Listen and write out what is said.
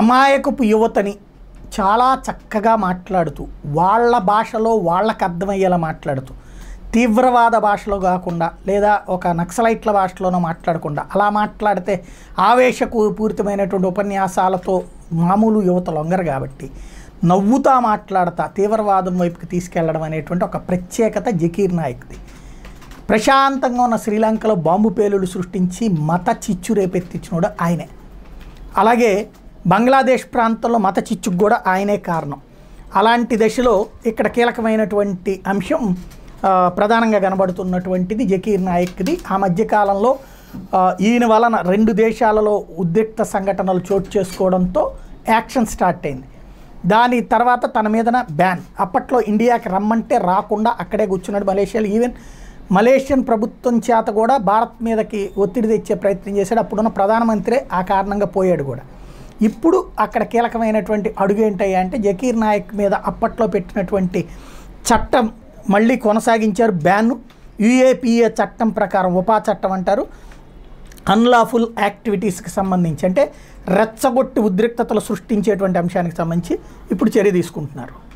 అమాయకపు యువతని చాలా చక్కగా మాట్లాడుతూ వాళ్ళ భాషలో వాళ్ళకు అర్థమయ్యేలా మాట్లాడుతూ తీవ్రవాద భాషలో కాకుండా లేదా ఒక నక్సలైట్ల భాషలోనో మాట్లాడకుండా అలా మాట్లాడితే ఆవేశకు పూరితమైనటువంటి ఉపన్యాసాలతో మామూలు యువత లొంగరు కాబట్టి నవ్వుతా మాట్లాడతా తీవ్రవాదం వైపుకి తీసుకెళ్లడం అనేటువంటి ఒక ప్రత్యేకత జకీర్ నాయక్ది ప్రశాంతంగా ఉన్న శ్రీలంకలో బాంబు పేలులు సృష్టించి మత చిచ్చు రేపెత్తించినోడు ఆయనే అలాగే బంగ్లాదేశ్ ప్రాంతంలో మత చిచ్చుకు కూడా ఆయనే కారణం అలాంటి దశలో ఇక్కడ కీలకమైనటువంటి అంశం ప్రధానంగా కనబడుతున్నటువంటిది జకీర్ నాయక్ది ఆ మధ్యకాలంలో ఈయన వలన రెండు దేశాలలో ఉద్రిక్త సంఘటనలు చోటు చేసుకోవడంతో యాక్షన్ స్టార్ట్ అయింది దాని తర్వాత తన మీదన బ్యాన్ అప్పట్లో ఇండియాకి రమ్మంటే రాకుండా అక్కడే కూర్చున్నాడు మలేషియాలో ఈవెన్ మలేషియన్ ప్రభుత్వం చేత కూడా భారత్ మీదకి ఒత్తిడి తెచ్చే ప్రయత్నం చేశాడు అప్పుడున్న ప్రధానమంత్రి ఆ కారణంగా పోయాడు కూడా ఇప్పుడు అక్కడ కీలకమైనటువంటి అడుగు ఏంటయ్యా అంటే జకీర్ నాయక్ మీద అప్పట్లో పెట్టినటువంటి చట్టం మళ్ళీ కొనసాగించారు బ్యాన్ యుఏపిఏ చట్టం ప్రకారం ఉపా చట్టం అంటారు అన్లాఫుల్ యాక్టివిటీస్కి సంబంధించి అంటే రెచ్చగొట్టి ఉద్రిక్తతలు సృష్టించేటువంటి అంశానికి సంబంధించి ఇప్పుడు చర్య తీసుకుంటున్నారు